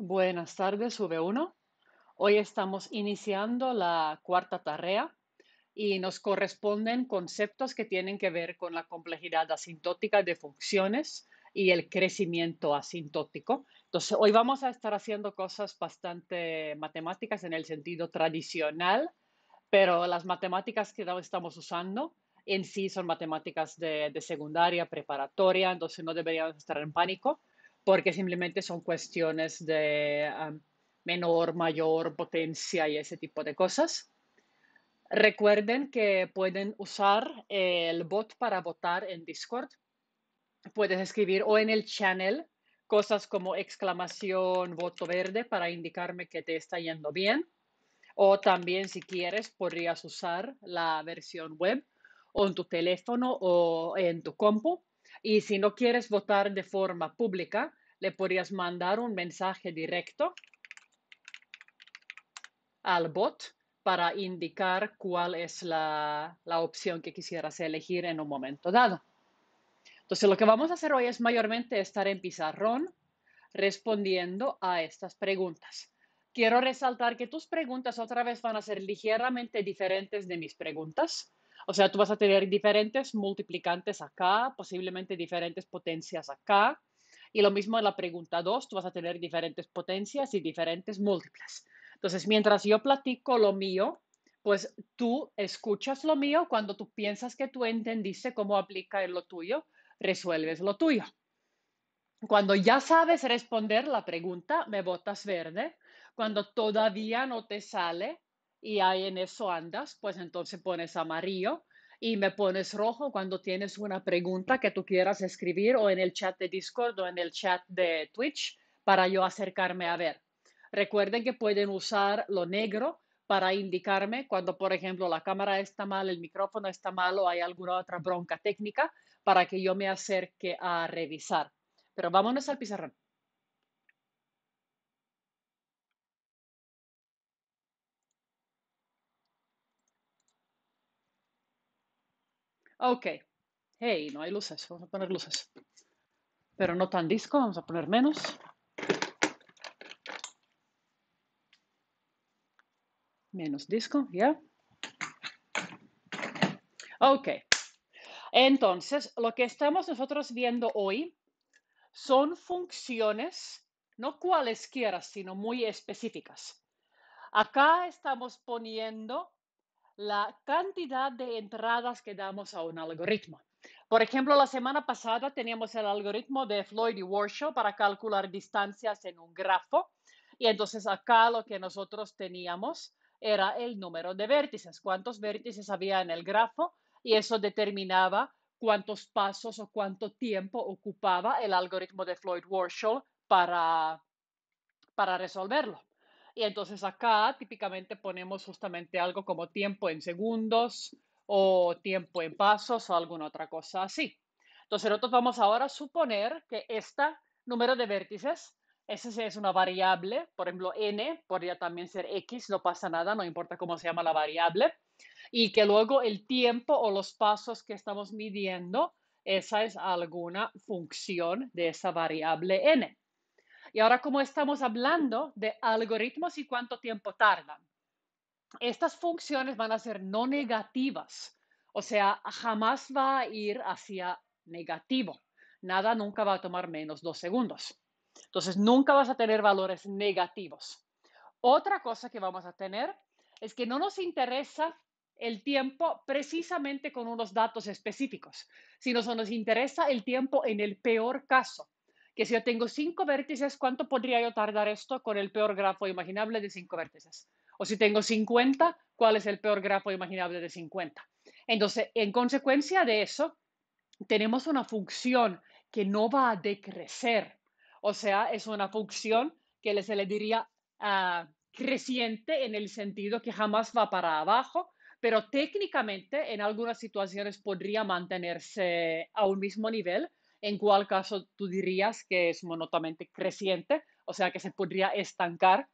Buenas tardes, V1. Hoy estamos iniciando la cuarta tarea y nos corresponden conceptos que tienen que ver con la complejidad asintótica de funciones y el crecimiento asintótico. Entonces, hoy vamos a estar haciendo cosas bastante matemáticas en el sentido tradicional, pero las matemáticas que estamos usando en sí son matemáticas de, de secundaria, preparatoria, entonces no deberíamos estar en pánico porque simplemente son cuestiones de ah, menor, mayor potencia y ese tipo de cosas. Recuerden que pueden usar el bot para votar en Discord. Puedes escribir o en el channel cosas como exclamación voto verde para indicarme que te está yendo bien. O también si quieres podrías usar la versión web o en tu teléfono o en tu compu. Y si no quieres votar de forma pública, le podrías mandar un mensaje directo al bot para indicar cuál es la, opción que quisieras elegir en un momento dado. Entonces, lo que vamos a hacer hoy es mayormente estar en pizarrón respondiendo a estas preguntas. Quiero resaltar que tus preguntas otra vez van a ser ligeramente diferentes de mis preguntas. O sea, tú vas a tener diferentes multiplicantes acá, posiblemente diferentes potencias acá, y lo mismo en la pregunta 2, tú vas a tener diferentes potencias y diferentes múltiples. Entonces, mientras yo platico lo mío, pues tú escuchas lo mío cuando tú piensas que tú entendiste cómo aplicar lo tuyo, resuelves lo tuyo. Cuando ya sabes responder la pregunta, me botas verde. Cuando todavía no te sale y ahí en eso andas, pues entonces pones amarillo y me pones rojo cuando tienes una pregunta que tú quieras escribir o en el chat de Discord o en el chat de Twitch para yo acercarme a ver. Recuerden que pueden usar lo negro para indicarme cuando, por ejemplo, la cámara está mal, el micrófono está mal o hay alguna otra bronca técnica para que yo me acerque a revisar. Pero vámonos al pizarrón. Ok. Hey, no hay luces. Vamos a poner luces. Pero no tan disco. Vamos a poner menos. Menos disco, ¿ya? Yeah. Ok. Entonces, lo que estamos nosotros viendo hoy son funciones, no cualesquiera, sino muy específicas. Acá estamos poniendo la cantidad de entradas que damos a un algoritmo. Por ejemplo, la semana pasada teníamos el algoritmo de Floyd y Warshaw para calcular distancias en un grafo. Y entonces acá lo que nosotros teníamos era el número de vértices, cuántos vértices había en el grafo y eso determinaba cuántos pasos o cuánto tiempo ocupaba el algoritmo de Floyd warshall para, para resolverlo. Y entonces acá típicamente ponemos justamente algo como tiempo en segundos o tiempo en pasos o alguna otra cosa así. Entonces nosotros vamos ahora a suponer que este número de vértices, ese es una variable, por ejemplo, n podría también ser x, no pasa nada, no importa cómo se llama la variable, y que luego el tiempo o los pasos que estamos midiendo, esa es alguna función de esa variable n. Y ahora como estamos hablando de algoritmos y cuánto tiempo tardan, estas funciones van a ser no negativas, o sea, jamás va a ir hacia negativo. Nada nunca va a tomar menos dos segundos. Entonces, nunca vas a tener valores negativos. Otra cosa que vamos a tener es que no nos interesa el tiempo precisamente con unos datos específicos, sino que nos interesa el tiempo en el peor caso que si yo tengo cinco vértices, ¿cuánto podría yo tardar esto con el peor grafo imaginable de cinco vértices? O si tengo 50, ¿cuál es el peor grafo imaginable de 50? Entonces, en consecuencia de eso, tenemos una función que no va a decrecer. O sea, es una función que se le diría ah, creciente en el sentido que jamás va para abajo, pero técnicamente en algunas situaciones podría mantenerse a un mismo nivel, en cuál caso tú dirías que es monotonamente creciente, o sea que se podría estancar.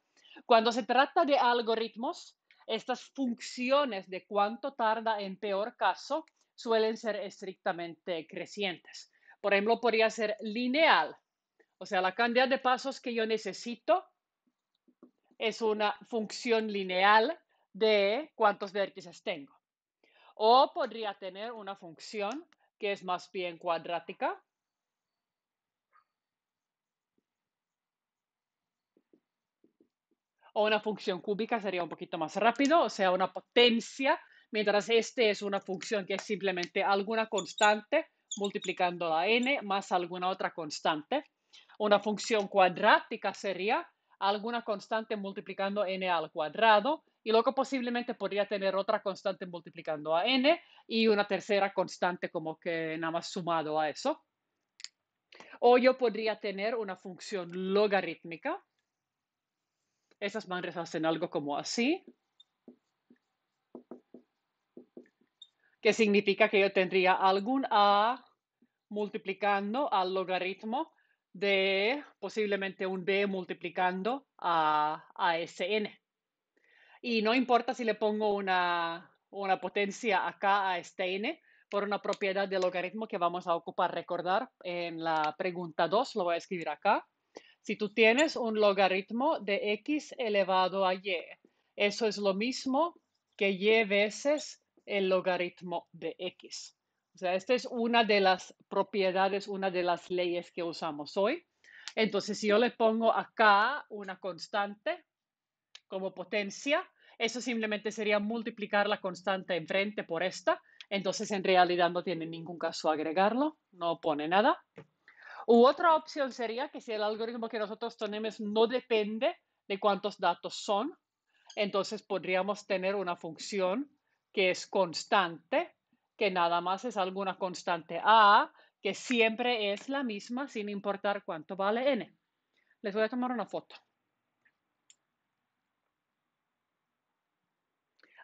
Cuando se trata de algoritmos, estas funciones de cuánto tarda en peor caso suelen ser estrictamente crecientes. Por ejemplo, podría ser lineal, o sea, la cantidad de pasos que yo necesito es una función lineal de cuántos vértices tengo. O podría tener una función que es más bien cuadrática, o una función cúbica sería un poquito más rápido, o sea, una potencia, mientras este es una función que es simplemente alguna constante multiplicando la n más alguna otra constante. Una función cuadrática sería alguna constante multiplicando n al cuadrado y luego posiblemente podría tener otra constante multiplicando a n y una tercera constante como que nada más sumado a eso. O yo podría tener una función logarítmica, esas madres hacen algo como así, que significa que yo tendría algún A multiplicando al logaritmo de posiblemente un B multiplicando a, a Sn. Y no importa si le pongo una, una potencia acá a este N, por una propiedad del logaritmo que vamos a ocupar recordar en la pregunta 2, lo voy a escribir acá. Si tú tienes un logaritmo de x elevado a y, eso es lo mismo que y veces el logaritmo de x. O sea, esta es una de las propiedades, una de las leyes que usamos hoy. Entonces, si yo le pongo acá una constante como potencia, eso simplemente sería multiplicar la constante enfrente por esta. Entonces, en realidad no tiene ningún caso agregarlo, no pone nada otra opción sería que si el algoritmo que nosotros tenemos no depende de cuántos datos son, entonces podríamos tener una función que es constante, que nada más es alguna constante A, que siempre es la misma sin importar cuánto vale n. Les voy a tomar una foto.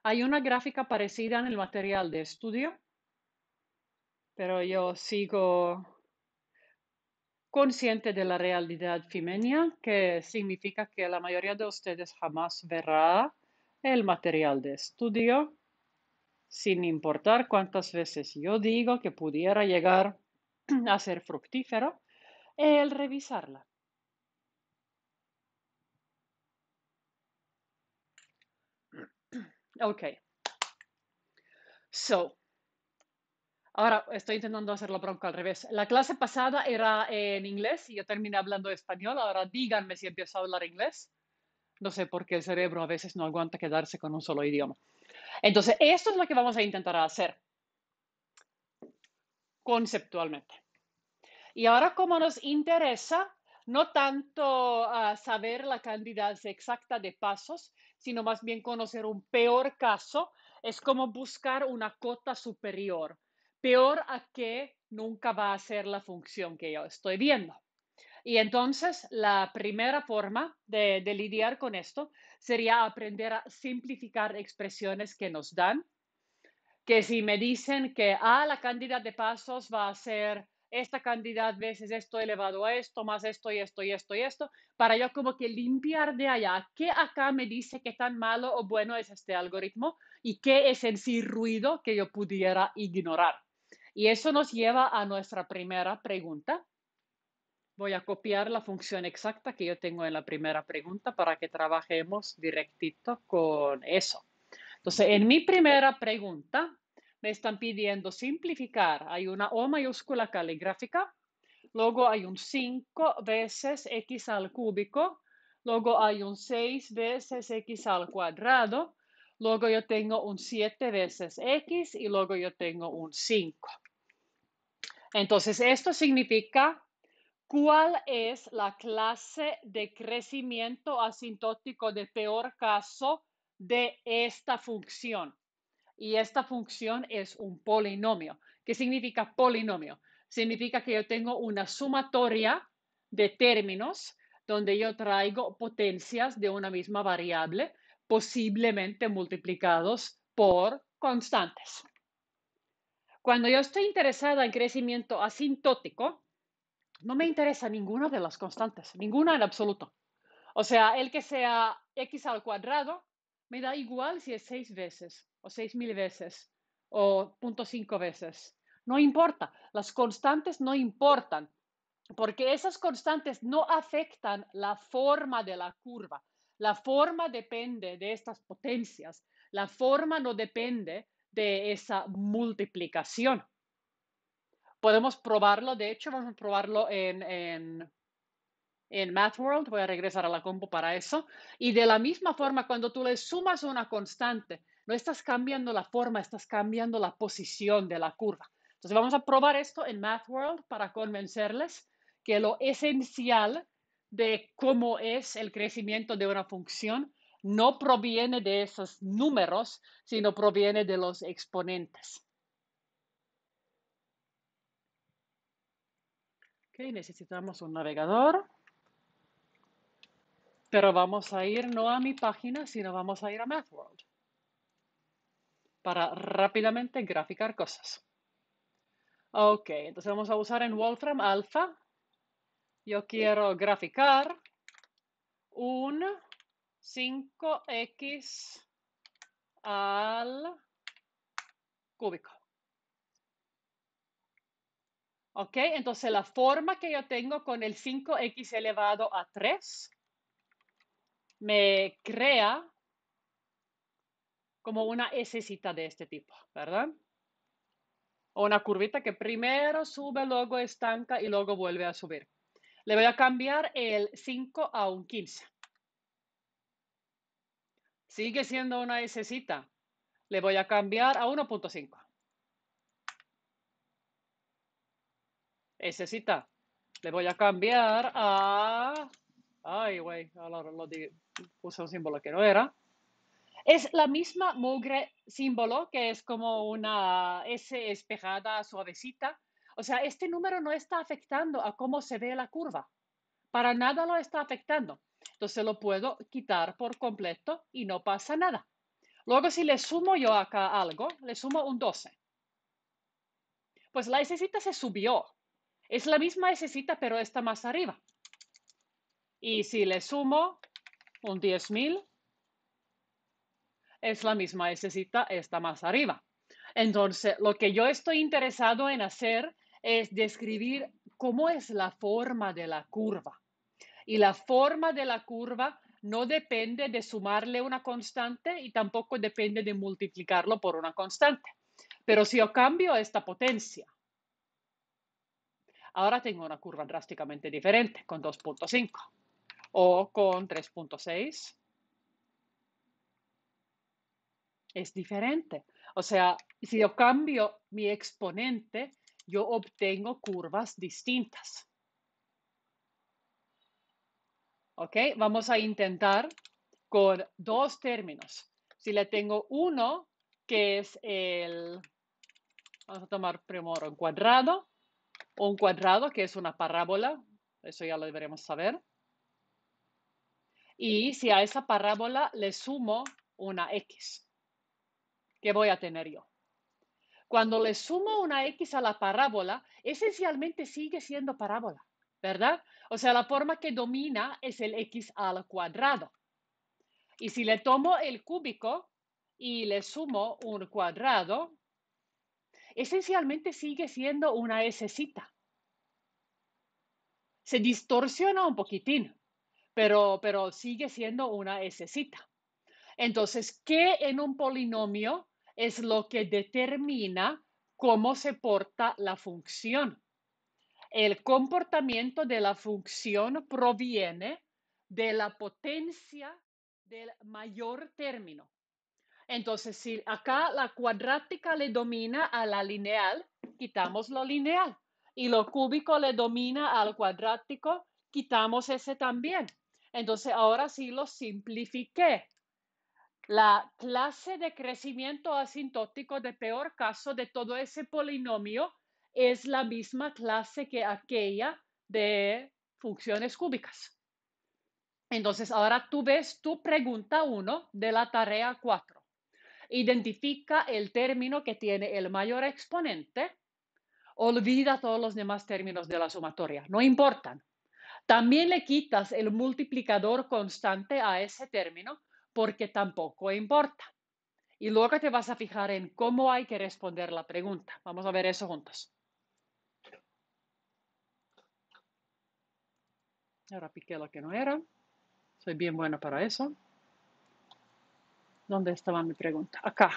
Hay una gráfica parecida en el material de estudio, pero yo sigo consciente de la realidad femenina, que significa que la mayoría de ustedes jamás verá el material de estudio, sin importar cuántas veces yo digo que pudiera llegar a ser fructífero, el revisarla. Okay. So, Ahora estoy intentando hacer la bronca al revés. La clase pasada era en inglés y yo terminé hablando español. Ahora díganme si empiezo a hablar inglés. No sé por qué el cerebro a veces no aguanta quedarse con un solo idioma. Entonces, esto es lo que vamos a intentar hacer conceptualmente. Y ahora, como nos interesa no tanto ah, saber la cantidad exacta de pasos, sino más bien conocer un peor caso, es como buscar una cota superior peor a que nunca va a ser la función que yo estoy viendo. Y entonces la primera forma de, lidiar con esto sería aprender a simplificar expresiones que nos dan, que si me dicen que a ah, la cantidad de pasos va a ser esta cantidad veces esto elevado a esto, más esto y esto y esto y esto, para yo como que limpiar de allá qué acá me dice qué tan malo o bueno es este algoritmo y qué es en sí ruido que yo pudiera ignorar. Y eso nos lleva a nuestra primera pregunta. Voy a copiar la función exacta que yo tengo en la primera pregunta para que trabajemos directito con eso. Entonces, en mi primera pregunta, me están pidiendo simplificar. Hay una O mayúscula caligráfica, luego hay un 5 veces x al cúbico, luego hay un 6 veces x al cuadrado, luego yo tengo un 7 veces X y luego yo tengo un 5. Entonces, esto significa cuál es la clase de crecimiento asintótico de peor caso de esta función. Y esta función es un polinomio. ¿Qué significa polinomio? Significa que yo tengo una sumatoria de términos donde yo traigo potencias de una misma variable posiblemente multiplicados por constantes. Cuando yo estoy interesada en crecimiento asintótico, no me interesa ninguna de las constantes, ninguna en absoluto. O sea, el que sea x al cuadrado, me da igual si es seis veces, o seis mil veces, o 0.5 veces. No importa, las constantes no importan, porque esas constantes no afectan la forma de la curva. La forma depende de estas potencias. La forma no depende de esa multiplicación. Podemos probarlo, de hecho, vamos a probarlo en, en, en MathWorld. Voy a regresar a la compu para eso. Y de la misma forma, cuando tú le sumas una constante, no estás cambiando la forma, estás cambiando la posición de la curva. Entonces, vamos a probar esto en MathWorld para convencerles que lo esencial de cómo es el crecimiento de una función no proviene de esos números, sino proviene de los exponentes. Okay, necesitamos un navegador. Pero vamos a ir no a mi página, sino vamos a ir a MathWorld para rápidamente graficar cosas. Ok, entonces vamos a usar en Wolfram Alpha yo quiero graficar un 5x al cúbico. ¿Ok? Entonces la forma que yo tengo con el 5x elevado a 3 me crea como una S de este tipo, ¿verdad? O una curvita que primero sube, luego estanca y luego vuelve a subir. Le voy a cambiar el 5 a un 15. Sigue siendo una S. Le voy a cambiar a 1.5. S. Le voy a cambiar a. Ay, güey, ahora lo puse un símbolo que no era. Es la misma mugre símbolo que es como una S espejada suavecita o sea, este número no está afectando a cómo se ve la curva. Para nada lo está afectando. Entonces lo puedo quitar por completo y no pasa nada. Luego si le sumo yo acá algo, le sumo un 12. Pues la S se subió. Es la misma S pero está más arriba. Y si le sumo un 10.000, es la misma S está más arriba. Entonces, lo que yo estoy interesado en hacer es describir cómo es la forma de la curva. Y la forma de la curva no depende de sumarle una constante y tampoco depende de multiplicarlo por una constante. Pero si yo cambio esta potencia, ahora tengo una curva drásticamente diferente con 2.5 o con 3.6. Es diferente. O sea, si yo cambio mi exponente, yo obtengo curvas distintas. ¿Ok? Vamos a intentar con dos términos. Si le tengo uno, que es el, vamos a tomar primero un cuadrado, un cuadrado que es una parábola, eso ya lo deberemos saber. Y si a esa parábola le sumo una X, ¿qué voy a tener yo? Cuando le sumo una X a la parábola, esencialmente sigue siendo parábola, ¿verdad? O sea, la forma que domina es el X al cuadrado. Y si le tomo el cúbico y le sumo un cuadrado, esencialmente sigue siendo una Scita. Se distorsiona un poquitín, pero, pero sigue siendo una Scita. Entonces, ¿qué en un polinomio es lo que determina cómo se porta la función. El comportamiento de la función proviene de la potencia del mayor término. Entonces, si acá la cuadrática le domina a la lineal, quitamos lo lineal. Y lo cúbico le domina al cuadrático, quitamos ese también. Entonces, ahora sí lo simplifiqué. La clase de crecimiento asintótico de peor caso de todo ese polinomio es la misma clase que aquella de funciones cúbicas. Entonces, ahora tú ves tu pregunta 1 de la tarea 4. Identifica el término que tiene el mayor exponente. Olvida todos los demás términos de la sumatoria, no importan. También le quitas el multiplicador constante a ese término porque tampoco importa. Y luego te vas a fijar en cómo hay que responder la pregunta. Vamos a ver eso juntos. Ahora piqué lo que no era. Soy bien buena para eso. ¿Dónde estaba mi pregunta? Acá.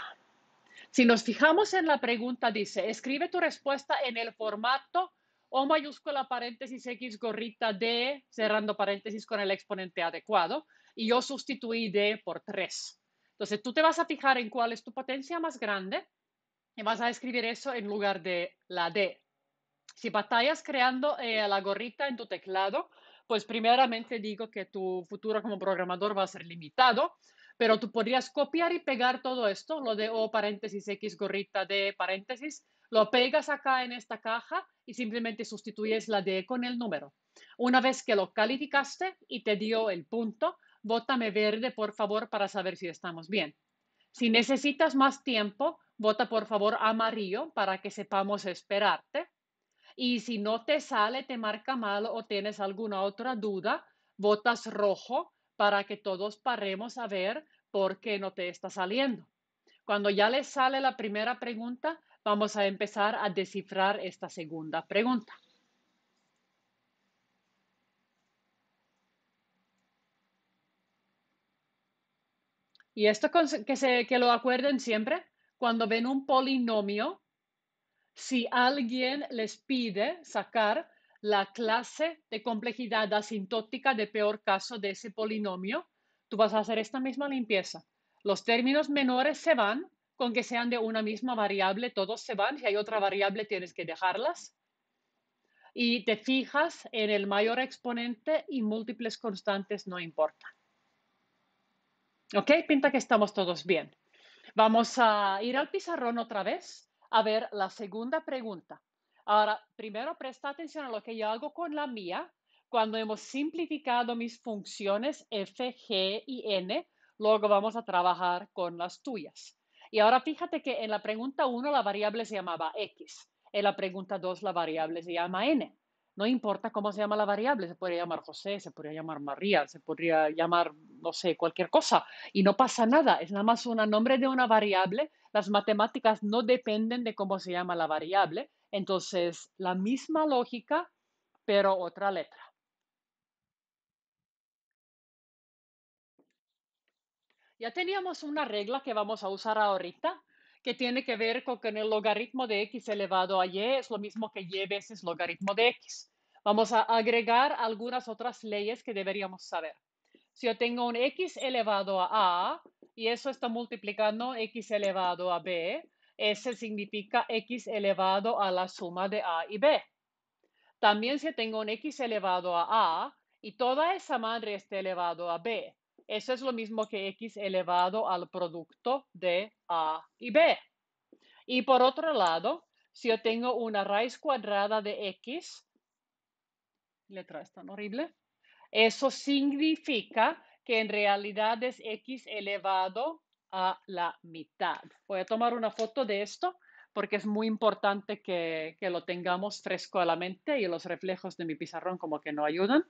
Si nos fijamos en la pregunta, dice, escribe tu respuesta en el formato O mayúscula paréntesis X gorrita D, cerrando paréntesis con el exponente adecuado y yo sustituí D por 3. Entonces tú te vas a fijar en cuál es tu potencia más grande y vas a escribir eso en lugar de la D. Si batallas creando eh, la gorrita en tu teclado, pues primeramente digo que tu futuro como programador va a ser limitado, pero tú podrías copiar y pegar todo esto, lo de O paréntesis X gorrita D paréntesis, lo pegas acá en esta caja y simplemente sustituyes la D con el número. Una vez que lo calificaste y te dio el punto, Vótame verde, por favor, para saber si estamos bien. Si necesitas más tiempo, vota por favor amarillo para que sepamos esperarte. Y si no te sale, te marca mal o tienes alguna otra duda, votas rojo para que todos paremos a ver por qué no te está saliendo. Cuando ya les sale la primera pregunta, vamos a empezar a descifrar esta segunda pregunta. Y esto que, que lo acuerden siempre, cuando ven un polinomio, si alguien les pide sacar la clase de complejidad asintótica de peor caso de ese polinomio, tú vas a hacer esta misma limpieza. Los términos menores se van, con que sean de una misma variable, todos se van. Si hay otra variable, tienes que dejarlas. Y te fijas en el mayor exponente y múltiples constantes no importan. ¿Ok? Pinta que estamos todos bien. Vamos a ir al pizarrón otra vez a ver la segunda pregunta. Ahora, primero presta atención a lo que yo hago con la mía. Cuando hemos simplificado mis funciones F, G y N, luego vamos a trabajar con las tuyas. Y ahora fíjate que en la pregunta 1 la variable se llamaba X, en la pregunta 2 la variable se llama N. No importa cómo se llama la variable, se podría llamar José, se podría llamar María, se podría llamar, no sé, cualquier cosa. Y no pasa nada, es nada más un nombre de una variable. Las matemáticas no dependen de cómo se llama la variable. Entonces, la misma lógica, pero otra letra. Ya teníamos una regla que vamos a usar ahorita que tiene que ver con que el logaritmo de x elevado a y es lo mismo que y veces logaritmo de x. Vamos a agregar algunas otras leyes que deberíamos saber. Si yo tengo un x elevado a a y eso está multiplicando x elevado a b, eso significa x elevado a la suma de a y b. También si tengo un x elevado a a y toda esa madre está elevado a b, eso es lo mismo que x elevado al producto de a y b. Y por otro lado, si yo tengo una raíz cuadrada de x, letra es tan horrible, eso significa que en realidad es x elevado a la mitad. Voy a tomar una foto de esto porque es muy importante que, que lo tengamos fresco a la mente y los reflejos de mi pizarrón como que no ayudan.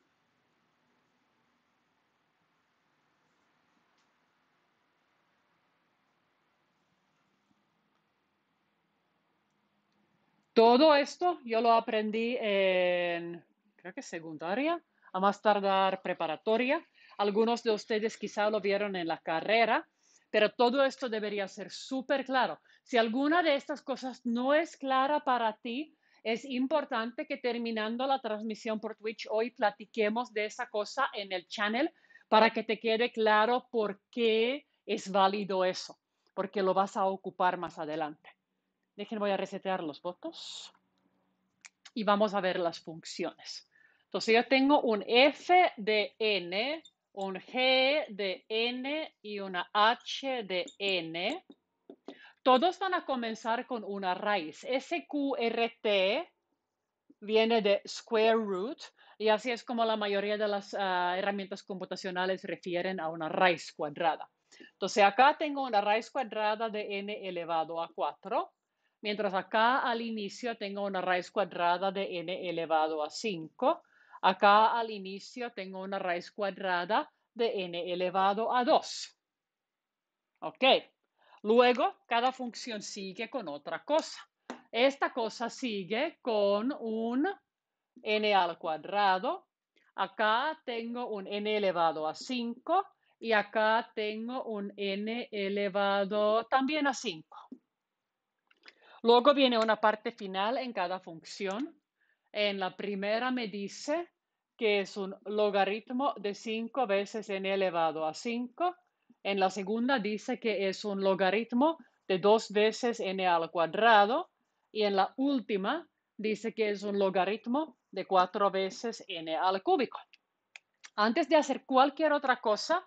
Todo esto yo lo aprendí en, creo que secundaria, a más tardar preparatoria. Algunos de ustedes quizá lo vieron en la carrera, pero todo esto debería ser súper claro. Si alguna de estas cosas no es clara para ti, es importante que terminando la transmisión por Twitch hoy platiquemos de esa cosa en el channel para que te quede claro por qué es válido eso, porque lo vas a ocupar más adelante. Dejen, voy a resetear los votos y vamos a ver las funciones. Entonces yo tengo un f de n, un g de n y una h de n. Todos van a comenzar con una raíz. SQRT viene de square root y así es como la mayoría de las ah, herramientas computacionales refieren a una raíz cuadrada. Entonces acá tengo una raíz cuadrada de n elevado a 4 mientras acá al inicio tengo una raíz cuadrada de n elevado a 5, acá al inicio tengo una raíz cuadrada de n elevado a 2. ¿Ok? Luego, cada función sigue con otra cosa. Esta cosa sigue con un n al cuadrado. Acá tengo un n elevado a 5 y acá tengo un n elevado también a 5. Luego viene una parte final en cada función. En la primera me dice que es un logaritmo de 5 veces n elevado a 5. En la segunda dice que es un logaritmo de 2 veces n al cuadrado. Y en la última dice que es un logaritmo de 4 veces n al cúbico. Antes de hacer cualquier otra cosa,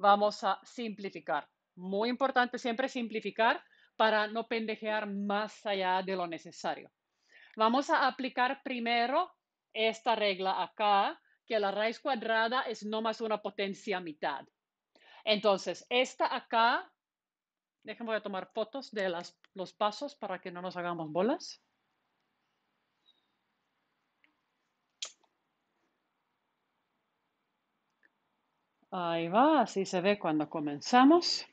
vamos a simplificar. Muy importante siempre simplificar para no pendejear más allá de lo necesario. Vamos a aplicar primero esta regla acá, que la raíz cuadrada es no más una potencia mitad. Entonces, esta acá, déjenme voy tomar fotos de los pasos para que no nos hagamos bolas. Ahí va, así se ve cuando comenzamos.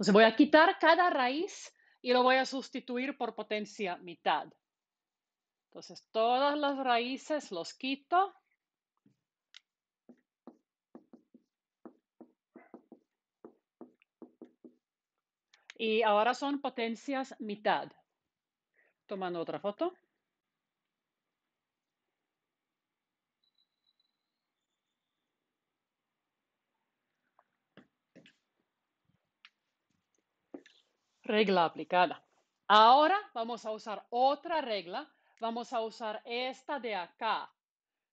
Entonces voy a quitar cada raíz y lo voy a sustituir por potencia mitad. Entonces todas las raíces los quito. Y ahora son potencias mitad. Tomando otra foto. regla aplicada. Ahora vamos a usar otra regla. Vamos a usar esta de acá.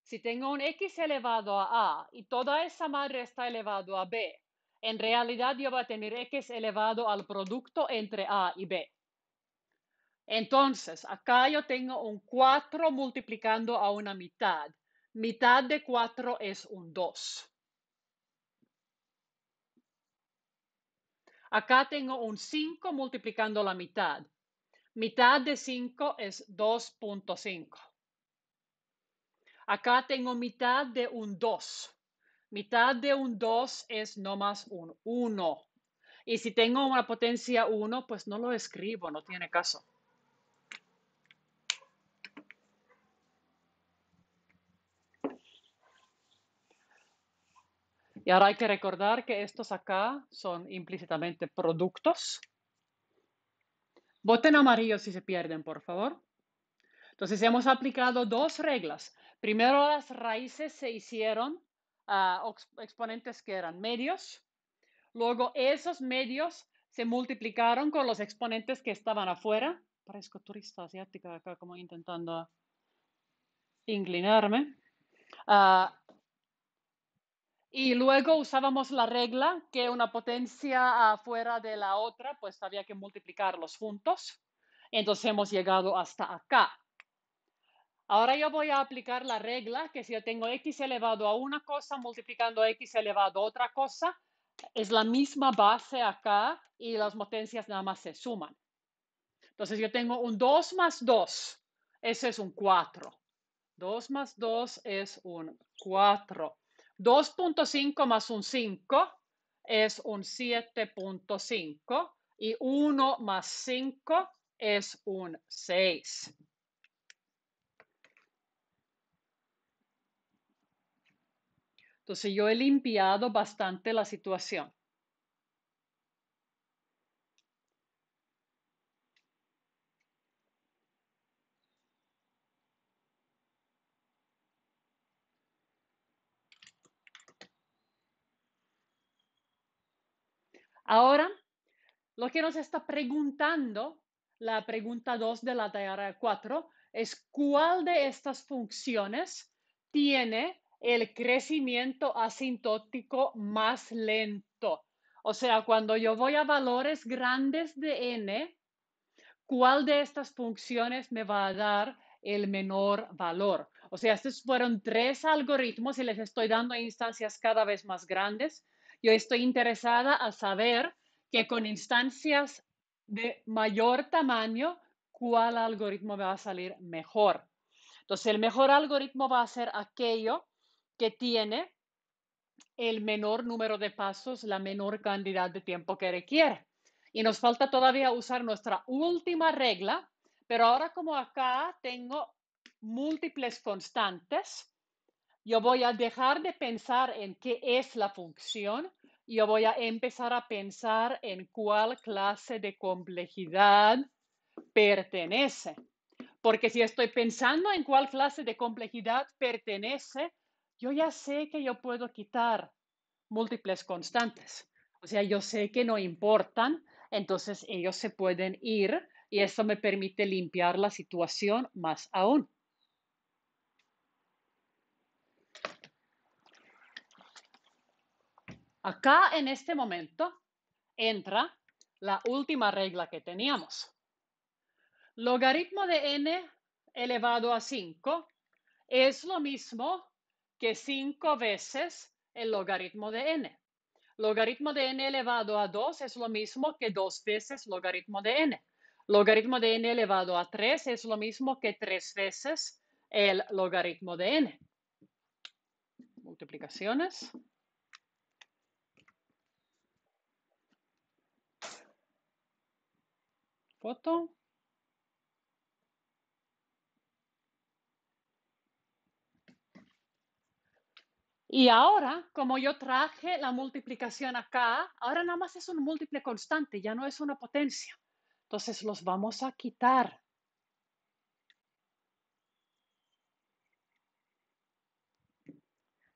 Si tengo un x elevado a a y toda esa madre está elevado a b, en realidad yo voy a tener x elevado al producto entre a y b. Entonces, acá yo tengo un 4 multiplicando a una mitad. Mitad de 4 es un 2. Acá tengo un 5 multiplicando la mitad. Mitad de 5 es 2.5. Acá tengo mitad de un 2. Mitad de un 2 es no más un 1. Y si tengo una potencia 1, pues no lo escribo, no tiene caso. Y ahora hay que recordar que estos acá son implícitamente productos. Voten amarillo si se pierden, por favor. Entonces hemos aplicado dos reglas. Primero las raíces se hicieron a ah, exponentes que eran medios. Luego esos medios se multiplicaron con los exponentes que estaban afuera. Parezco turista asiática acá como intentando inclinarme. Ah, y luego usábamos la regla que una potencia afuera de la otra, pues había que multiplicarlos juntos. Entonces hemos llegado hasta acá. Ahora yo voy a aplicar la regla que si yo tengo x elevado a una cosa multiplicando x elevado a otra cosa, es la misma base acá y las potencias nada más se suman. Entonces yo tengo un 2 más 2, eso es un 4. 2 más 2 es un 4. 2.5 más un 5 es un 7.5 y 1 más 5 es un 6. Entonces yo he limpiado bastante la situación. Ahora, lo que nos está preguntando la pregunta 2 de la tarea 4 es cuál de estas funciones tiene el crecimiento asintótico más lento. O sea, cuando yo voy a valores grandes de n, ¿cuál de estas funciones me va a dar el menor valor? O sea, estos fueron tres algoritmos y les estoy dando instancias cada vez más grandes yo estoy interesada a saber que con instancias de mayor tamaño, cuál algoritmo va a salir mejor. Entonces, el mejor algoritmo va a ser aquello que tiene el menor número de pasos, la menor cantidad de tiempo que requiere. Y nos falta todavía usar nuestra última regla, pero ahora como acá tengo múltiples constantes, yo voy a dejar de pensar en qué es la función, yo voy a empezar a pensar en cuál clase de complejidad pertenece. Porque si estoy pensando en cuál clase de complejidad pertenece, yo ya sé que yo puedo quitar múltiples constantes. O sea, yo sé que no importan, entonces ellos se pueden ir y eso me permite limpiar la situación más aún. Acá en este momento entra la última regla que teníamos. Logaritmo de n elevado a 5 es lo mismo que 5 veces el logaritmo de n. Logaritmo de n elevado a 2 es lo mismo que 2 veces logaritmo de n. Logaritmo de n elevado a 3 es lo mismo que 3 veces el logaritmo de n. Multiplicaciones. Y ahora, como yo traje la multiplicación acá, ahora nada más es un múltiple constante, ya no es una potencia. Entonces los vamos a quitar.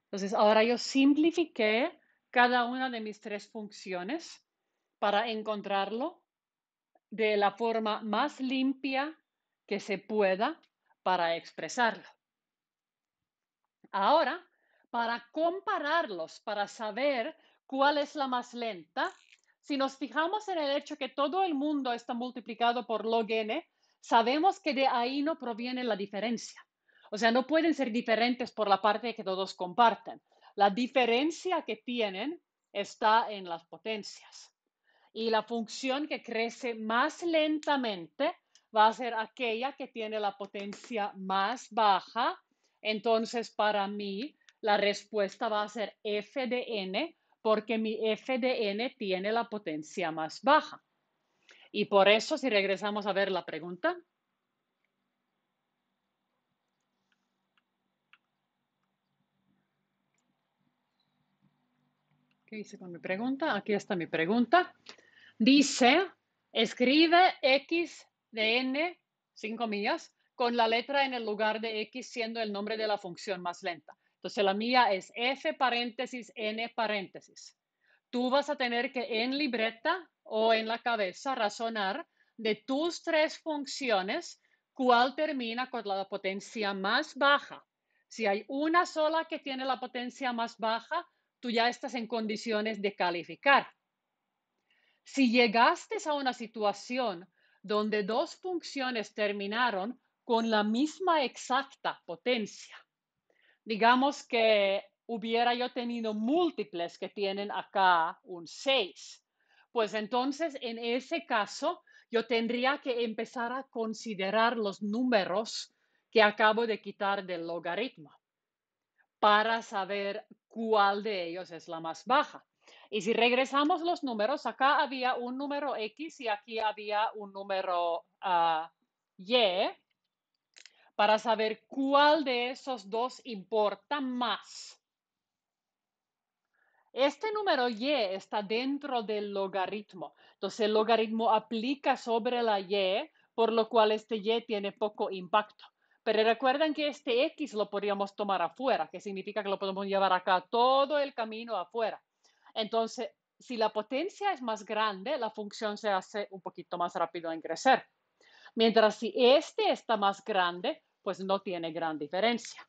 Entonces ahora yo simplifiqué cada una de mis tres funciones para encontrarlo de la forma más limpia que se pueda para expresarlo. Ahora, para compararlos, para saber cuál es la más lenta, si nos fijamos en el hecho que todo el mundo está multiplicado por log n, sabemos que de ahí no proviene la diferencia. O sea, no pueden ser diferentes por la parte que todos comparten. La diferencia que tienen está en las potencias y la función que crece más lentamente va a ser aquella que tiene la potencia más baja. Entonces, para mí, la respuesta va a ser f de n porque mi f de n tiene la potencia más baja. Y por eso, si regresamos a ver la pregunta, ¿Qué hice con mi pregunta? Aquí está mi pregunta. Dice, escribe X de n, 5 millas, con la letra en el lugar de X siendo el nombre de la función más lenta. Entonces la mía es F paréntesis N paréntesis. Tú vas a tener que en libreta o en la cabeza razonar de tus tres funciones cuál termina con la potencia más baja. Si hay una sola que tiene la potencia más baja, tú ya estás en condiciones de calificar. Si llegaste a una situación donde dos funciones terminaron con la misma exacta potencia, digamos que hubiera yo tenido múltiples que tienen acá un 6, pues entonces en ese caso yo tendría que empezar a considerar los números que acabo de quitar del logaritmo para saber cuál de ellos es la más baja. Y si regresamos los números, acá había un número X y aquí había un número ah, Y para saber cuál de esos dos importa más. Este número y está dentro del logaritmo. Entonces el logaritmo aplica sobre la y, por lo cual este y tiene poco impacto. Pero recuerden que este x lo podríamos tomar afuera, que significa que lo podemos llevar acá todo el camino afuera. Entonces, si la potencia es más grande, la función se hace un poquito más rápido en crecer. Mientras si este está más grande, pues no tiene gran diferencia.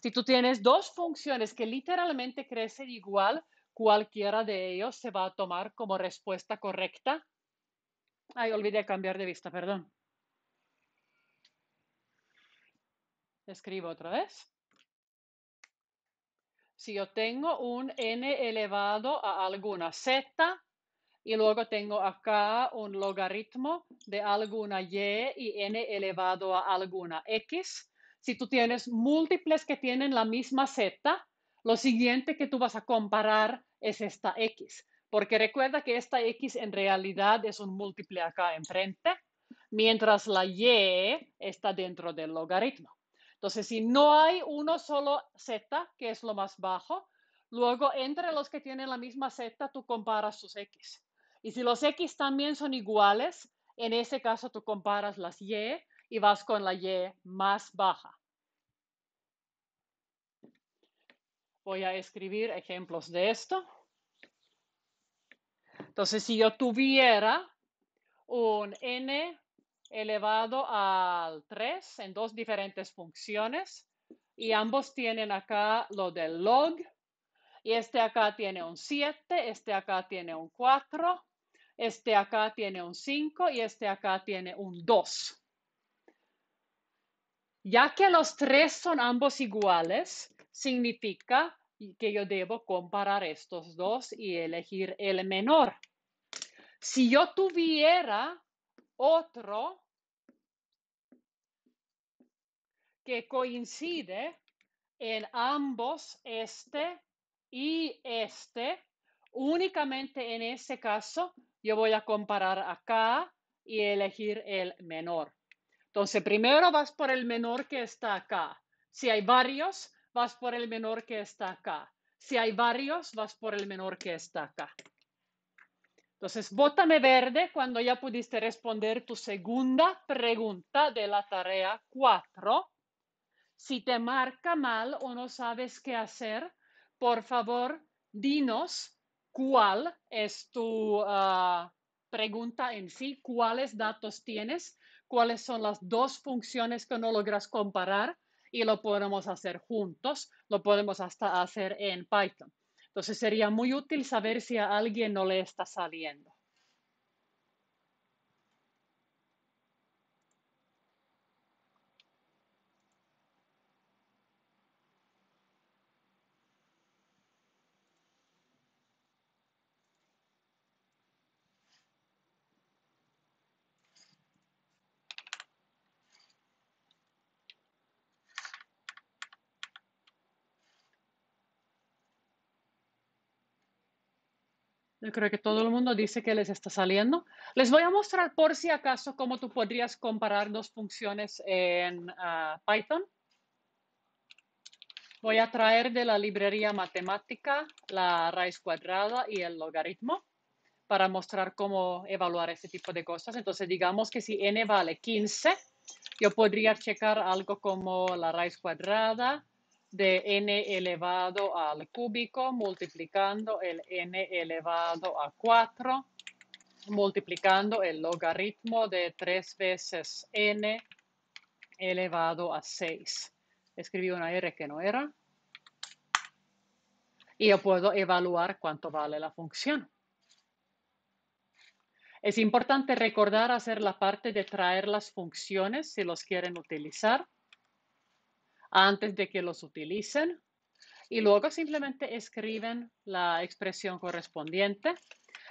Si tú tienes dos funciones que literalmente crecen igual, cualquiera de ellos se va a tomar como respuesta correcta. Ay, olvidé cambiar de vista, perdón. Escribo otra vez si yo tengo un n elevado a alguna z y luego tengo acá un logaritmo de alguna y y n elevado a alguna x, si tú tienes múltiples que tienen la misma z, lo siguiente que tú vas a comparar es esta x, porque recuerda que esta x en realidad es un múltiple acá enfrente, mientras la y está dentro del logaritmo. Entonces, si no hay uno solo Z, que es lo más bajo, luego entre los que tienen la misma Z, tú comparas sus X. Y si los X también son iguales, en ese caso tú comparas las Y y vas con la Y más baja. Voy a escribir ejemplos de esto. Entonces, si yo tuviera un N elevado al 3 en dos diferentes funciones y ambos tienen acá lo del log y este acá tiene un 7, este acá tiene un 4, este acá tiene un 5 y este acá tiene un 2. Ya que los tres son ambos iguales, significa que yo debo comparar estos dos y elegir el menor. Si yo tuviera otro que coincide en ambos este y este. Únicamente en ese caso yo voy a comparar acá y elegir el menor. Entonces, primero vas por el menor que está acá. Si hay varios, vas por el menor que está acá. Si hay varios, vas por el menor que está acá. Entonces, bótame verde cuando ya pudiste responder tu segunda pregunta de la tarea 4. Si te marca mal o no sabes qué hacer, por favor, dinos cuál es tu ah, pregunta en sí, cuáles datos tienes, cuáles son las dos funciones que no logras comparar y lo podemos hacer juntos, lo podemos hasta hacer en Python. Entonces sería muy útil saber si a alguien no le está saliendo. Yo creo que todo el mundo dice que les está saliendo. Les voy a mostrar por si acaso cómo tú podrías comparar dos funciones en ah, Python. Voy a traer de la librería matemática la raíz cuadrada y el logaritmo para mostrar cómo evaluar este tipo de cosas. Entonces, digamos que si n vale 15, yo podría checar algo como la raíz cuadrada de n elevado al cúbico multiplicando el n elevado a 4 multiplicando el logaritmo de 3 veces n elevado a 6. Escribí una r que no era. Y yo puedo evaluar cuánto vale la función. Es importante recordar hacer la parte de traer las funciones si los quieren utilizar antes de que los utilicen y luego simplemente escriben la expresión correspondiente.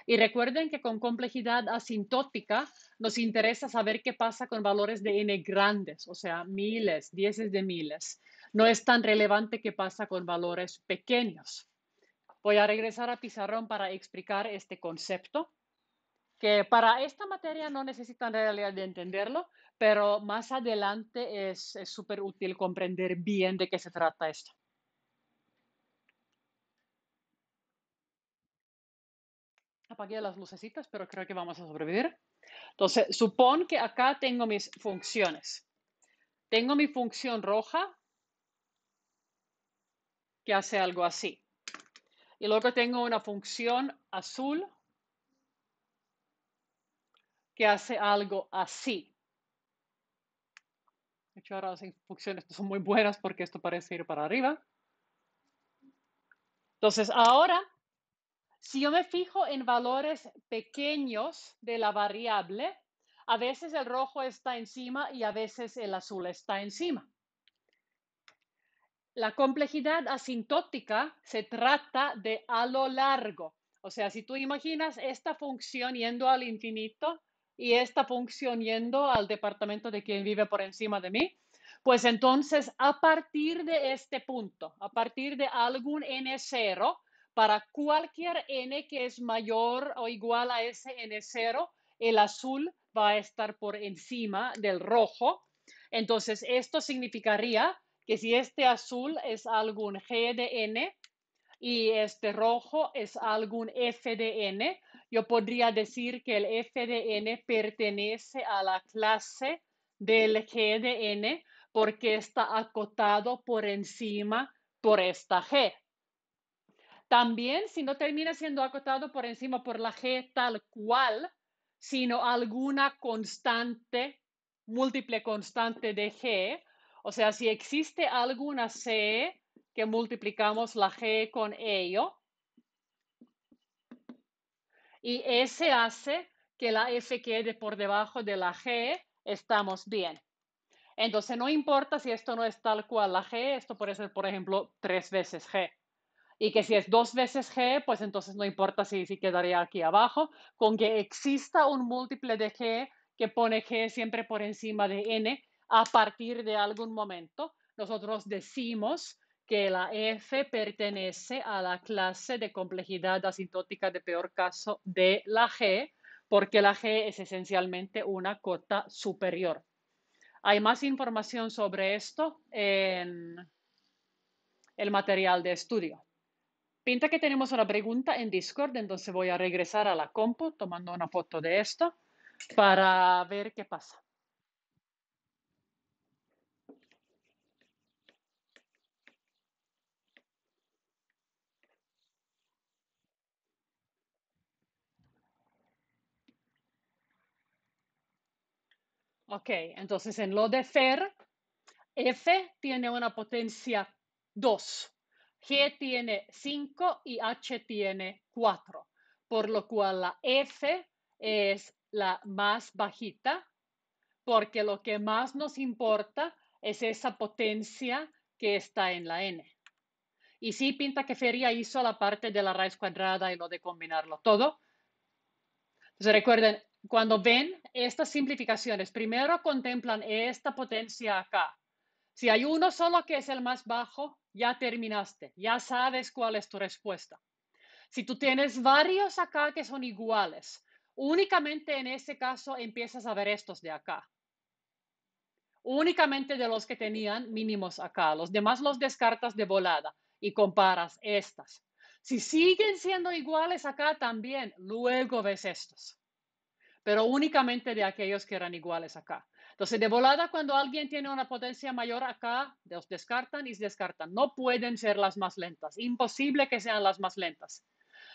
Y recuerden que con complejidad asintótica nos interesa saber qué pasa con valores de n grandes, o sea, miles, dieces de miles. No es tan relevante qué pasa con valores pequeños. Voy a regresar a Pizarrón para explicar este concepto, que para esta materia no necesitan realmente entenderlo, pero más adelante es súper útil comprender bien de qué se trata esto. Apagué las lucecitas, pero creo que vamos a sobrevivir. Entonces, supón que acá tengo mis funciones. Tengo mi función roja que hace algo así. Y luego tengo una función azul que hace algo así hecho, ahora las funciones son muy buenas porque esto parece ir para arriba. Entonces, ahora, si yo me fijo en valores pequeños de la variable, a veces el rojo está encima y a veces el azul está encima. La complejidad asintótica se trata de a lo largo. O sea, si tú imaginas esta función yendo al infinito, y está funcionando al departamento de quien vive por encima de mí, pues entonces a partir de este punto, a partir de algún n0, para cualquier n que es mayor o igual a ese n0, el azul va a estar por encima del rojo. Entonces, esto significaría que si este azul es algún gdn y este rojo es algún fdn de yo podría decir que el FDN pertenece a la clase del GDN porque está acotado por encima por esta G. También, si no termina siendo acotado por encima por la G tal cual, sino alguna constante, múltiple constante de G, o sea, si existe alguna C que multiplicamos la G con ello, y ese hace que la F quede por debajo de la G, estamos bien. Entonces, no importa si esto no es tal cual la G, esto puede ser, por ejemplo, tres veces G. Y que si es dos veces G, pues entonces no importa si, si quedaría aquí abajo, con que exista un múltiple de G que pone G siempre por encima de N a partir de algún momento. Nosotros decimos que la F pertenece a la clase de complejidad asintótica de peor caso de la G, porque la G es esencialmente una cota superior. Hay más información sobre esto en el material de estudio. Pinta que tenemos una pregunta en Discord, entonces voy a regresar a la compu tomando una foto de esto para ver qué pasa. Ok, entonces en lo de FER, F tiene una potencia 2, G tiene 5 y H tiene 4, por lo cual la F es la más bajita, porque lo que más nos importa es esa potencia que está en la N. Y sí, pinta que Feria hizo la parte de la raíz cuadrada y lo de combinarlo todo. Entonces recuerden, cuando ven estas simplificaciones, primero contemplan esta potencia acá. Si hay uno solo que es el más bajo, ya terminaste, ya sabes cuál es tu respuesta. Si tú tienes varios acá que son iguales, únicamente en ese caso empiezas a ver estos de acá. Únicamente de los que tenían mínimos acá, los demás los descartas de volada y comparas estas. Si siguen siendo iguales acá también, luego ves estos pero únicamente de aquellos que eran iguales acá. Entonces, de volada, cuando alguien tiene una potencia mayor acá, los descartan y se descartan. No pueden ser las más lentas. Imposible que sean las más lentas.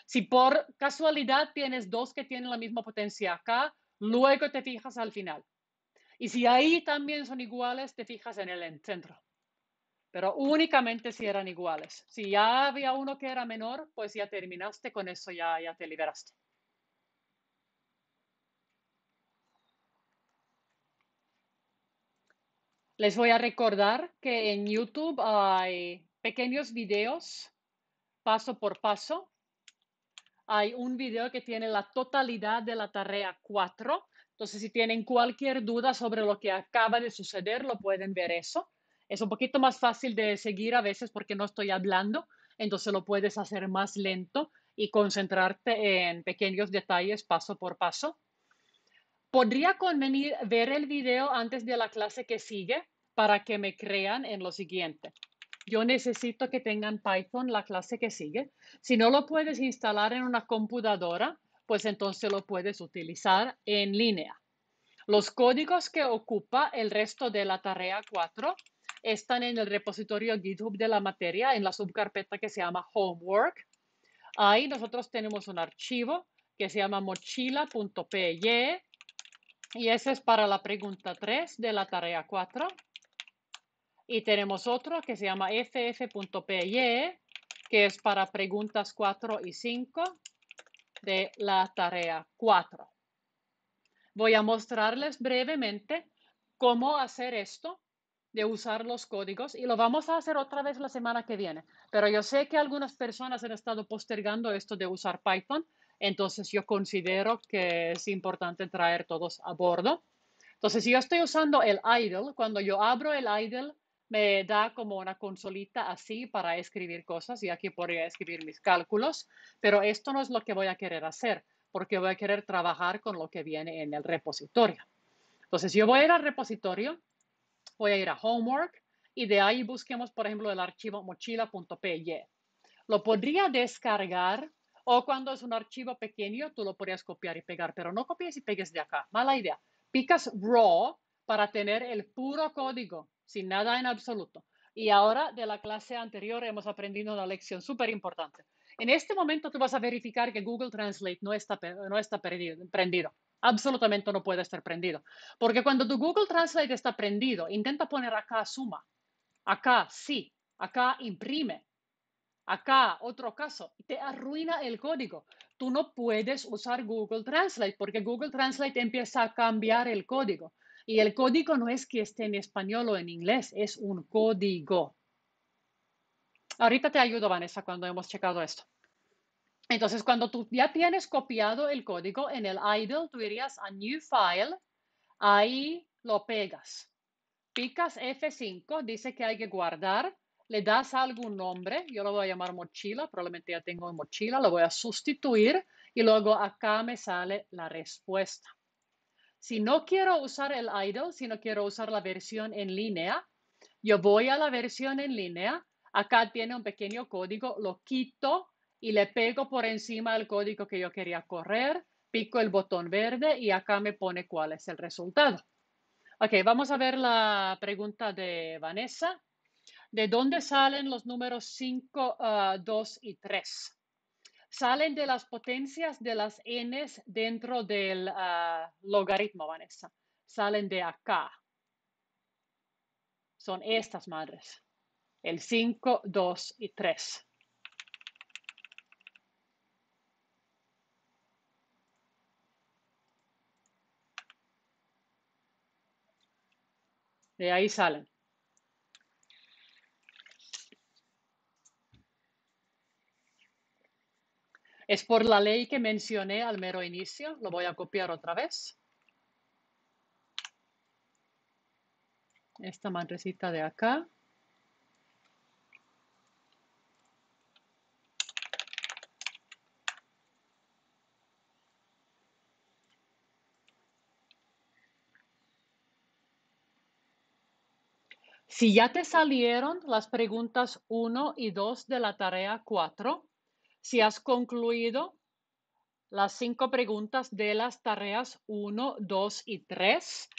Si por casualidad tienes dos que tienen la misma potencia acá, luego te fijas al final. Y si ahí también son iguales, te fijas en el centro. Pero únicamente si eran iguales. Si ya había uno que era menor, pues ya terminaste con eso, ya, ya te liberaste. Les voy a recordar que en YouTube hay pequeños videos paso por paso. Hay un video que tiene la totalidad de la tarea 4. Entonces, si tienen cualquier duda sobre lo que acaba de suceder, lo pueden ver eso. Es un poquito más fácil de seguir a veces porque no estoy hablando, entonces lo puedes hacer más lento y concentrarte en pequeños detalles paso por paso. ¿Podría convenir ver el video antes de la clase que sigue para que me crean en lo siguiente? Yo necesito que tengan Python la clase que sigue. Si no lo puedes instalar en una computadora, pues entonces lo puedes utilizar en línea. Los códigos que ocupa el resto de la tarea 4 están en el repositorio GitHub de la materia en la subcarpeta que se llama Homework. Ahí nosotros tenemos un archivo que se llama mochila.py y esa es para la pregunta 3 de la tarea 4. Y tenemos otro que se llama ff.py, e, que es para preguntas 4 y 5 de la tarea 4. Voy a mostrarles brevemente cómo hacer esto de usar los códigos y lo vamos a hacer otra vez la semana que viene. Pero yo sé que algunas personas han estado postergando esto de usar Python, entonces yo considero que es importante traer todos a bordo. Entonces si yo estoy usando el idle, cuando yo abro el idle, me da como una consolita así para escribir cosas y aquí podría escribir mis cálculos, pero esto no es lo que voy a querer hacer porque voy a querer trabajar con lo que viene en el repositorio. Entonces yo voy a ir al repositorio, voy a ir a homework y de ahí busquemos, por ejemplo, el archivo mochila.py. Lo podría descargar o cuando es un archivo pequeño, tú lo podrías copiar y pegar, pero no copies y pegues de acá. Mala idea. Picas raw para tener el puro código, sin nada en absoluto. Y ahora de la clase anterior hemos aprendido una lección súper importante. En este momento tú vas a verificar que Google Translate no está, no está prendido. Absolutamente no puede estar prendido. Porque cuando tu Google Translate está prendido, intenta poner acá suma, acá sí, acá imprime, acá, otro caso, te arruina el código. Tú no puedes usar Google Translate porque Google Translate empieza a cambiar el código. Y el código no es que esté en español o en inglés, es un código. Ahorita te ayudo, Vanessa, cuando hemos checado esto. Entonces, cuando tú ya tienes copiado el código en el idle, tú irías a New File, ahí lo pegas. Picas F5, dice que hay que guardar le das algún nombre, yo lo voy a llamar mochila, probablemente ya tengo mochila, lo voy a sustituir y luego acá me sale la respuesta. Si no quiero usar el idle, si no quiero usar la versión en línea, yo voy a la versión en línea, acá tiene un pequeño código, lo quito y le pego por encima el código que yo quería correr, pico el botón verde y acá me pone cuál es el resultado. Ok, vamos a ver la pregunta de Vanessa. ¿De dónde salen los números 5, 2 ah, y 3? Salen de las potencias de las n dentro del ah, logaritmo, Vanessa. Salen de acá. Son estas madres. El 5, 2 y 3. De ahí salen. Es por la ley que mencioné al mero inicio. Lo voy a copiar otra vez. Esta madrecita de acá. Si ya te salieron las preguntas 1 y 2 de la tarea 4, si has concluido las cinco preguntas de las tareas 1, 2 y 3,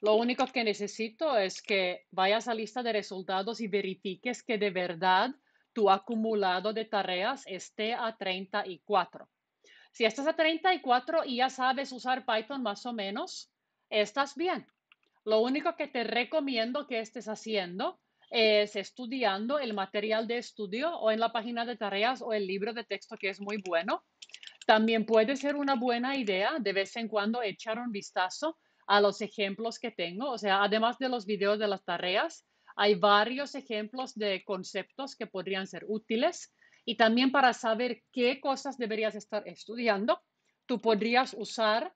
lo único que necesito es que vayas a lista de resultados y verifiques que de verdad tu acumulado de tareas esté a 34. Si estás a 34 y ya sabes usar Python más o menos, estás bien. Lo único que te recomiendo que estés haciendo es eh, estudiando el material de estudio o en la página de tareas o el libro de texto que es muy bueno. También puede ser una buena idea de vez en cuando echar un vistazo a los ejemplos que tengo. O sea, además de los videos de las tareas, hay varios ejemplos de conceptos que podrían ser útiles. Y también para saber qué cosas deberías estar estudiando, tú podrías usar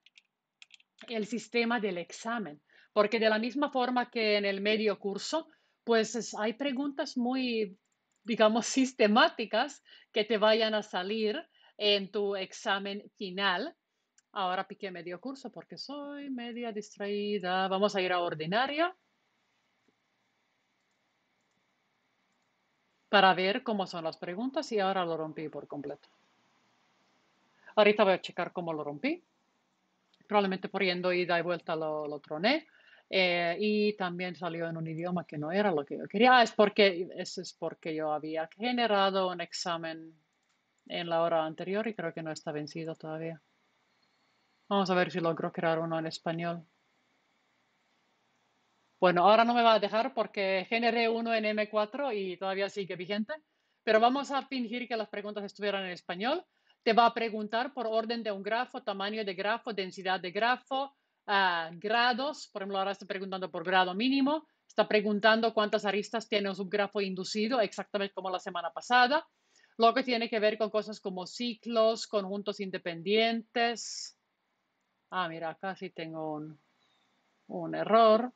el sistema del examen. Porque de la misma forma que en el medio curso, pues hay preguntas muy, digamos, sistemáticas que te vayan a salir en tu examen final. Ahora piqué medio curso porque soy media distraída. Vamos a ir a ordinaria para ver cómo son las preguntas y ahora lo rompí por completo. Ahorita voy a checar cómo lo rompí. Probablemente por yendo ida y vuelta lo troné. Eh, y también salió en un idioma que no era lo que yo quería. Ah, es porque, eso es porque yo había generado un examen en la hora anterior y creo que no está vencido todavía. Vamos a ver si logro crear uno en español. Bueno, ahora no me va a dejar porque generé uno en M4 y todavía sigue vigente, pero vamos a fingir que las preguntas estuvieran en español. Te va a preguntar por orden de un grafo, tamaño de grafo, densidad de grafo, Ah, grados. Por ejemplo, ahora está preguntando por grado mínimo. Está preguntando cuántas aristas tiene un subgrafo inducido, exactamente como la semana pasada. Lo que tiene que ver con cosas como ciclos, conjuntos independientes. Ah, mira, acá sí tengo un, error.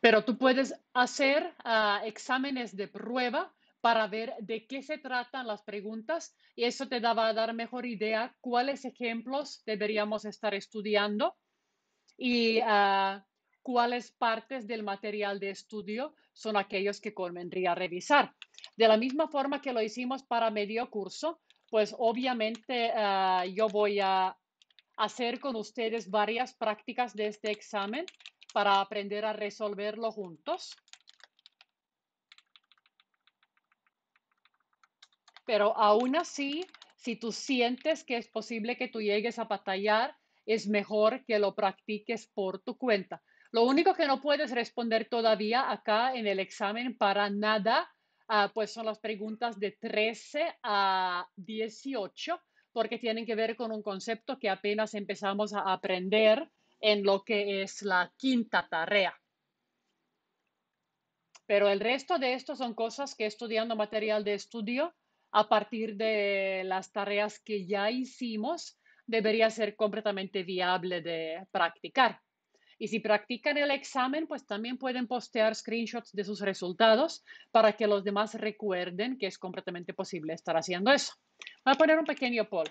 Pero tú puedes hacer ah, exámenes de prueba para ver de qué se tratan las preguntas y eso te va a dar mejor idea cuáles ejemplos deberíamos estar estudiando y ah, cuáles partes del material de estudio son aquellos que convendría revisar. De la misma forma que lo hicimos para medio curso, pues obviamente ah, yo voy a hacer con ustedes varias prácticas de este examen para aprender a resolverlo juntos. pero aún así, si tú sientes que es posible que tú llegues a batallar, es mejor que lo practiques por tu cuenta. Lo único que no puedes responder todavía acá en el examen para nada, ah, pues son las preguntas de 13 a 18, porque tienen que ver con un concepto que apenas empezamos a aprender en lo que es la quinta tarea. Pero el resto de esto son cosas que estudiando material de estudio a partir de las tareas que ya hicimos debería ser completamente viable de practicar. Y si practican el examen, pues también pueden postear screenshots de sus resultados para que los demás recuerden que es completamente posible estar haciendo eso. Voy a poner un pequeño poll.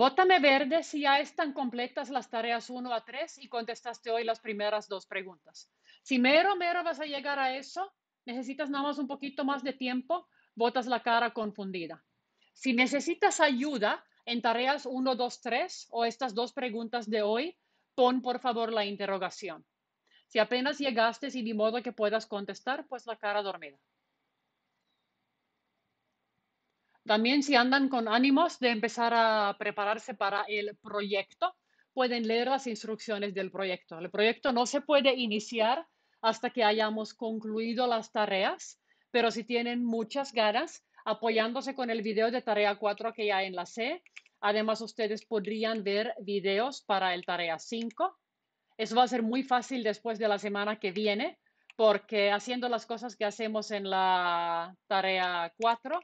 Vótame verde si ya están completas las tareas 1 a 3 y contestaste hoy las primeras dos preguntas. Si mero, mero vas a llegar a eso, necesitas nada más un poquito más de tiempo, votas la cara confundida. Si necesitas ayuda en tareas 1, 2, 3 o estas dos preguntas de hoy, pon por favor la interrogación. Si apenas llegaste y de modo que puedas contestar, pues la cara dormida. También si andan con ánimos de empezar a prepararse para el proyecto, pueden leer las instrucciones del proyecto. El proyecto no se puede iniciar hasta que hayamos concluido las tareas, pero si tienen muchas ganas, apoyándose con el video de tarea 4 que ya enlacé, además ustedes podrían ver videos para el tarea 5. Eso va a ser muy fácil después de la semana que viene, porque haciendo las cosas que hacemos en la tarea 4,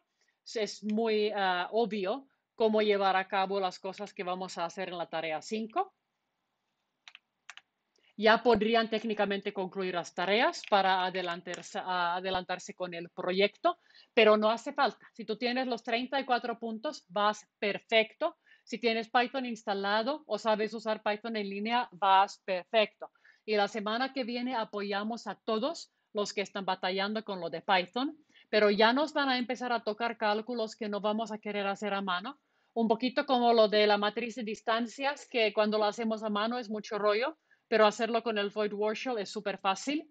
es muy ah, obvio cómo llevar a cabo las cosas que vamos a hacer en la tarea 5. Ya podrían técnicamente concluir las tareas para adelantarse, ah, adelantarse con el proyecto, pero no hace falta. Si tú tienes los 34 puntos, vas perfecto. Si tienes Python instalado o sabes usar Python en línea, vas perfecto. Y la semana que viene apoyamos a todos los que están batallando con lo de Python pero ya nos van a empezar a tocar cálculos que no vamos a querer hacer a mano. Un poquito como lo de la matriz de distancias, que cuando lo hacemos a mano es mucho rollo, pero hacerlo con el Floyd Warshall es súper fácil.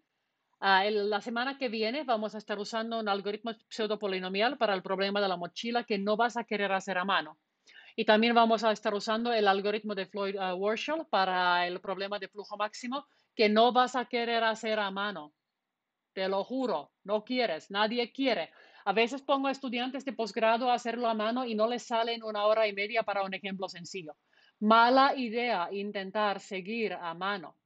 Ah, la semana que viene vamos a estar usando un algoritmo pseudopolinomial para el problema de la mochila que no vas a querer hacer a mano. Y también vamos a estar usando el algoritmo de Floyd ah, Warshall para el problema de flujo máximo que no vas a querer hacer a mano te lo juro, no quieres, nadie quiere. A veces pongo a estudiantes de posgrado a hacerlo a mano y no les sale en una hora y media para un ejemplo sencillo. Mala idea intentar seguir a mano.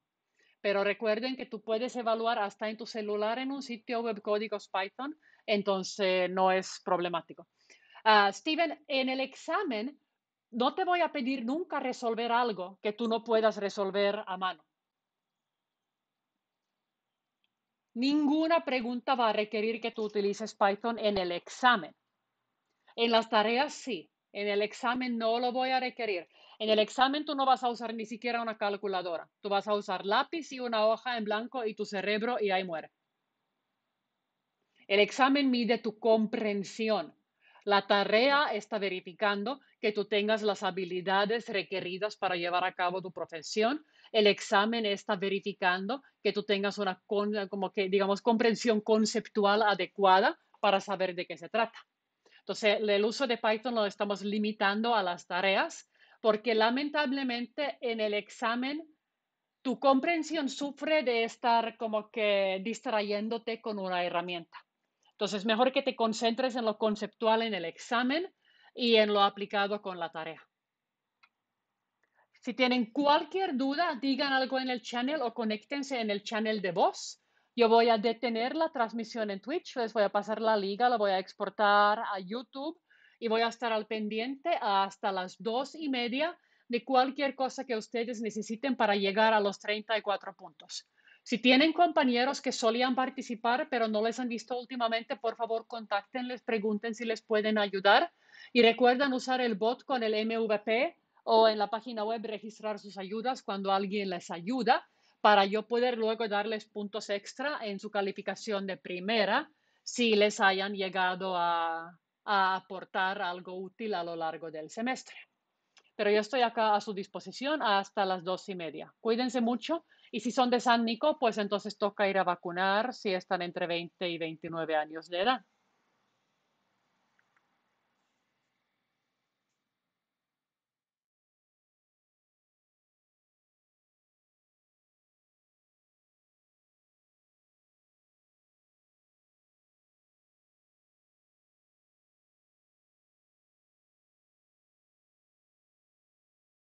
Pero recuerden que tú puedes evaluar hasta en tu celular en un sitio web códigos Python, entonces no es problemático. Ah, Steven, en el examen no te voy a pedir nunca resolver algo que tú no puedas resolver a mano. Ninguna pregunta va a requerir que tú utilices Python en el examen. En las tareas sí, en el examen no lo voy a requerir. En el examen tú no vas a usar ni siquiera una calculadora. Tú vas a usar lápiz y una hoja en blanco y tu cerebro y ahí muere. El examen mide tu comprensión. La tarea está verificando que tú tengas las habilidades requeridas para llevar a cabo tu profesión el examen está verificando que tú tengas una, como que, digamos, comprensión conceptual adecuada para saber de qué se trata. Entonces, el uso de Python lo estamos limitando a las tareas porque lamentablemente en el examen tu comprensión sufre de estar como que distrayéndote con una herramienta. Entonces, mejor que te concentres en lo conceptual en el examen y en lo aplicado con la tarea. Si tienen cualquier duda, digan algo en el channel o conéctense en el channel de voz. Yo voy a detener la transmisión en Twitch, les voy a pasar la liga, la voy a exportar a YouTube y voy a estar al pendiente hasta las dos y media de cualquier cosa que ustedes necesiten para llegar a los 34 puntos. Si tienen compañeros que solían participar pero no les han visto últimamente, por favor contáctenles, pregunten si les pueden ayudar y recuerden usar el bot con el MVP o en la página web registrar sus ayudas cuando alguien les ayuda para yo poder luego darles puntos extra en su calificación de primera si les hayan llegado a, aportar algo útil a lo largo del semestre. Pero yo estoy acá a su disposición hasta las dos y media. Cuídense mucho y si son de San Nico, pues entonces toca ir a vacunar si están entre 20 y 29 años de edad.